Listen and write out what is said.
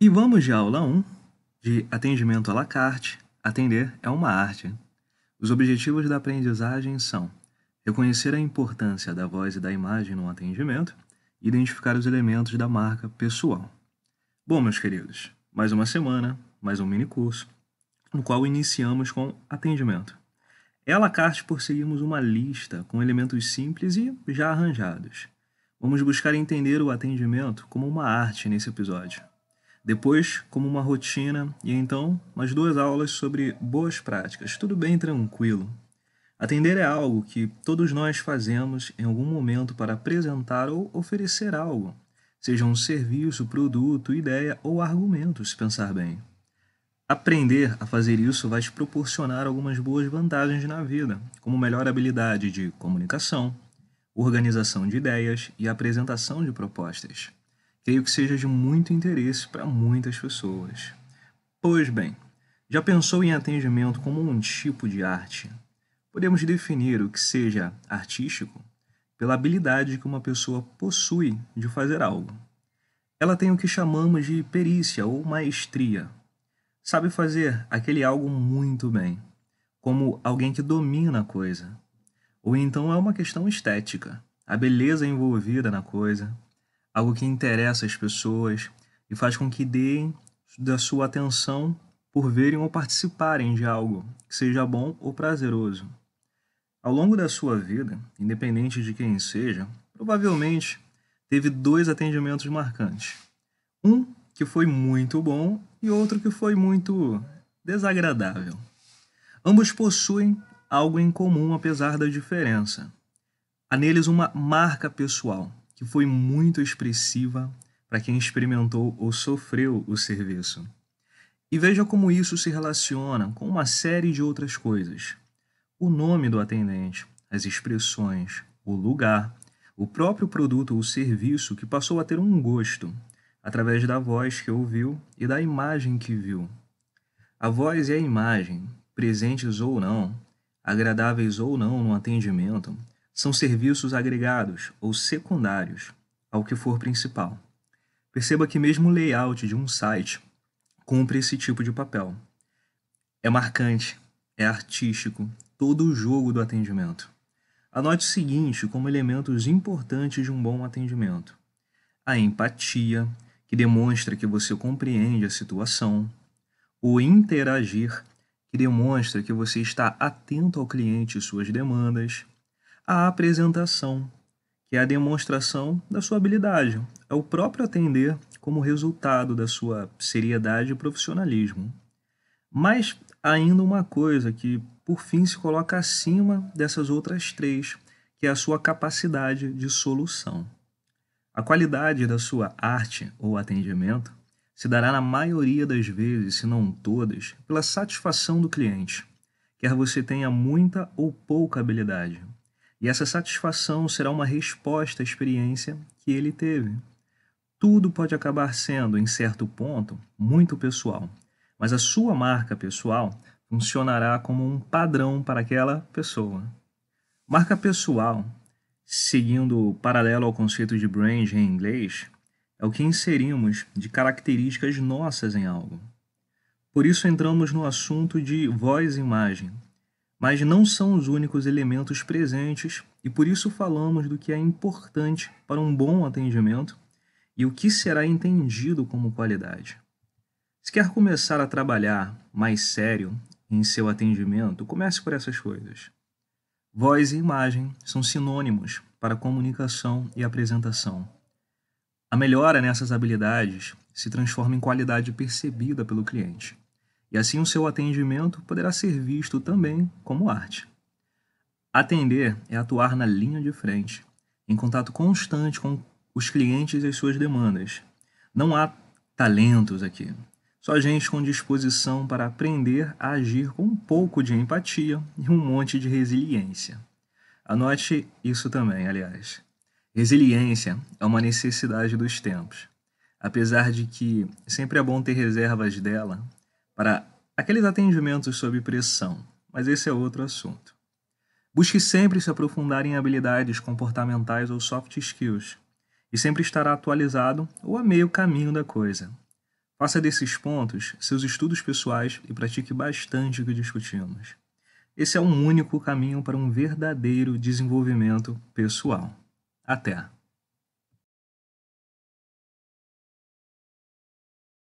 E vamos de aula 1 de atendimento à la carte. Atender é uma arte. Os objetivos da aprendizagem são reconhecer a importância da voz e da imagem no atendimento e identificar os elementos da marca pessoal. Bom, meus queridos, mais uma semana, mais um mini curso, no qual iniciamos com atendimento. É à la carte por seguirmos uma lista com elementos simples e já arranjados. Vamos buscar entender o atendimento como uma arte nesse episódio. Depois, como uma rotina, e então, mais duas aulas sobre boas práticas, tudo bem tranquilo. Atender é algo que todos nós fazemos em algum momento para apresentar ou oferecer algo, seja um serviço, produto, ideia ou argumento, se pensar bem. Aprender a fazer isso vai te proporcionar algumas boas vantagens na vida, como melhor habilidade de comunicação, organização de ideias e apresentação de propostas. Creio que seja de muito interesse para muitas pessoas. Pois bem, já pensou em atendimento como um tipo de arte? Podemos definir o que seja artístico pela habilidade que uma pessoa possui de fazer algo. Ela tem o que chamamos de perícia ou maestria. Sabe fazer aquele algo muito bem, como alguém que domina a coisa. Ou então é uma questão estética, a beleza envolvida na coisa, algo que interessa as pessoas e faz com que deem da sua atenção por verem ou participarem de algo que seja bom ou prazeroso. Ao longo da sua vida, independente de quem seja, provavelmente teve dois atendimentos marcantes. Um que foi muito bom e outro que foi muito desagradável. Ambos possuem algo em comum apesar da diferença. Há neles uma marca pessoal, que foi muito expressiva para quem experimentou ou sofreu o serviço. E veja como isso se relaciona com uma série de outras coisas: o nome do atendente, as expressões, o lugar, o próprio produto ou serviço que passou a ter um gosto, através da voz que ouviu e da imagem que viu. A voz e a imagem, presentes ou não, agradáveis ou não no atendimento, são serviços agregados ou secundários ao que for principal. Perceba que mesmo o layout de um site cumpre esse tipo de papel. É marcante, é artístico, todo o jogo do atendimento. Anote o seguinte como elementos importantes de um bom atendimento: a empatia, que demonstra que você compreende a situação, o interagir, que demonstra que você está atento ao cliente e suas demandas, a apresentação, que é a demonstração da sua habilidade, é o próprio atender como resultado da sua seriedade e profissionalismo. Mas ainda uma coisa que, por fim, se coloca acima dessas outras três, que é a sua capacidade de solução. A qualidade da sua arte ou atendimento se dará na maioria das vezes, se não todas, pela satisfação do cliente, quer você tenha muita ou pouca habilidade. E essa satisfação será uma resposta à experiência que ele teve. Tudo pode acabar sendo, em certo ponto, muito pessoal, mas a sua marca pessoal funcionará como um padrão para aquela pessoa. Marca pessoal, seguindo paralelo ao conceito de brand em inglês, é o que inserimos de características nossas em algo. Por isso entramos no assunto de voz-imagem, mas não são os únicos elementos presentes e por isso falamos do que é importante para um bom atendimento e o que será entendido como qualidade. Se quer começar a trabalhar mais sério em seu atendimento, comece por essas coisas. Voz e imagem são sinônimos para comunicação e apresentação. A melhora nessas habilidades se transforma em qualidade percebida pelo cliente e assim o seu atendimento poderá ser visto também como arte. Atender é atuar na linha de frente, em contato constante com os clientes e as suas demandas. Não há talentos aqui. Só gente com disposição para aprender a agir com um pouco de empatia e um monte de resiliência. Anote isso também, aliás. Resiliência é uma necessidade dos tempos. Apesar de que sempre é bom ter reservas dela, para aqueles atendimentos sob pressão, mas esse é outro assunto. Busque sempre se aprofundar em habilidades comportamentais ou soft skills, e sempre estará atualizado ou a meio caminho da coisa. Faça desses pontos seus estudos pessoais e pratique bastante o que discutimos. Esse é um único caminho para um verdadeiro desenvolvimento pessoal. Até!